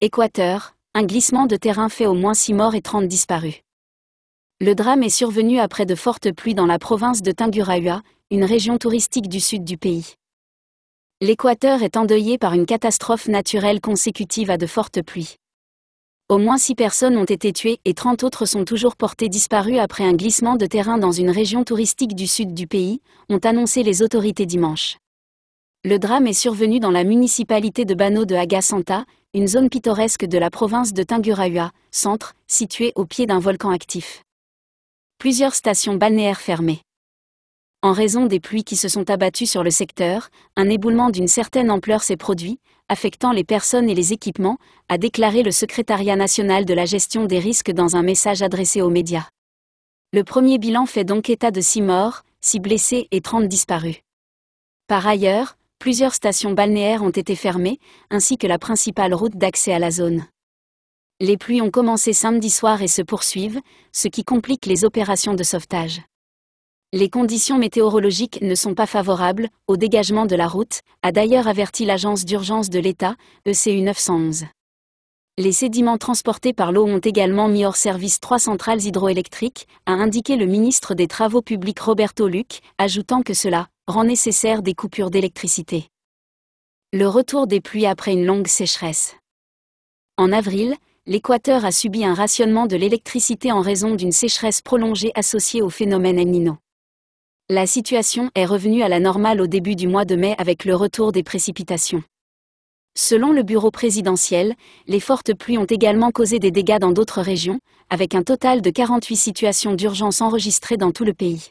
Équateur, un glissement de terrain fait au moins 6 morts et 30 disparus. Le drame est survenu après de fortes pluies dans la province de Tingurahua, une région touristique du sud du pays. L'Équateur est endeuillé par une catastrophe naturelle consécutive à de fortes pluies. Au moins 6 personnes ont été tuées et 30 autres sont toujours portées disparues après un glissement de terrain dans une région touristique du sud du pays, ont annoncé les autorités dimanche. Le drame est survenu dans la municipalité de Bano de Agasanta, une zone pittoresque de la province de Tungurahua, centre, située au pied d'un volcan actif. Plusieurs stations balnéaires fermées. En raison des pluies qui se sont abattues sur le secteur, un éboulement d'une certaine ampleur s'est produit, affectant les personnes et les équipements, a déclaré le secrétariat national de la gestion des risques dans un message adressé aux médias. Le premier bilan fait donc état de 6 morts, 6 blessés et 30 disparus. Par ailleurs, plusieurs stations balnéaires ont été fermées, ainsi que la principale route d'accès à la zone. Les pluies ont commencé samedi soir et se poursuivent, ce qui complique les opérations de sauvetage. Les conditions météorologiques ne sont pas favorables au dégagement de la route, a d'ailleurs averti l'agence d'urgence de l'État, ECU 911. Les sédiments transportés par l'eau ont également mis hors service trois centrales hydroélectriques, a indiqué le ministre des Travaux publics Roberto Luc, ajoutant que cela rend nécessaire des coupures d'électricité. Le retour des pluies après une longue sécheresse. En avril, l'Équateur a subi un rationnement de l'électricité en raison d'une sécheresse prolongée associée au phénomène El Nino. La situation est revenue à la normale au début du mois de mai avec le retour des précipitations. Selon le bureau présidentiel, les fortes pluies ont également causé des dégâts dans d'autres régions, avec un total de 48 situations d'urgence enregistrées dans tout le pays.